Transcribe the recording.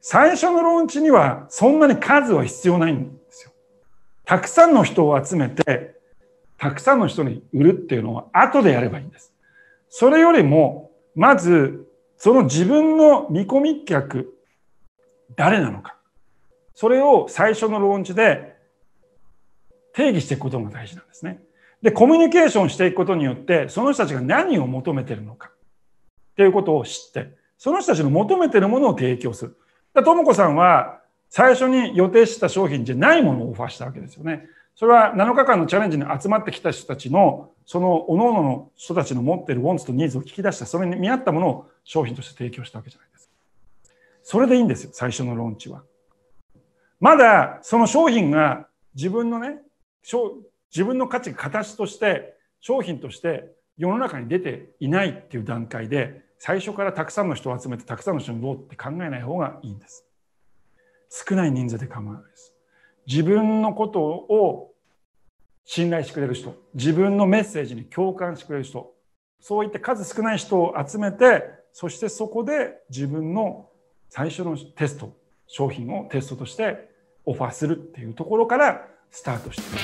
最初のローンチにはそんなに数は必要ないんですよ。たくさんの人を集めて、たくさんの人に売るっていうのは後でやればいいんです。それよりも、まず、その自分の見込み客、誰なのか。それを最初のローンチで定義していくことが大事なんですね。で、コミュニケーションしていくことによって、その人たちが何を求めてるのかっていうことを知って、その人たちの求めてるものを提供する。ともこさんは最初に予定した商品じゃないものをオファーしたわけですよね。それは7日間のチャレンジに集まってきた人たちの、その各々の人たちの持っているウォンツとニーズを聞き出した、それに見合ったものを商品として提供したわけじゃないです。それでいいんですよ、最初のローンチは。まだその商品が自分のね、自分の価値が形として、商品として世の中に出ていないっていう段階で、最初からたくさんの人を集めてたくさんの人にどうって考えない方がいいんです少ない人数で構わないです自分のことを信頼してくれる人自分のメッセージに共感してくれる人そういった数少ない人を集めてそしてそこで自分の最初のテスト商品をテストとしてオファーするっていうところからスタートしていま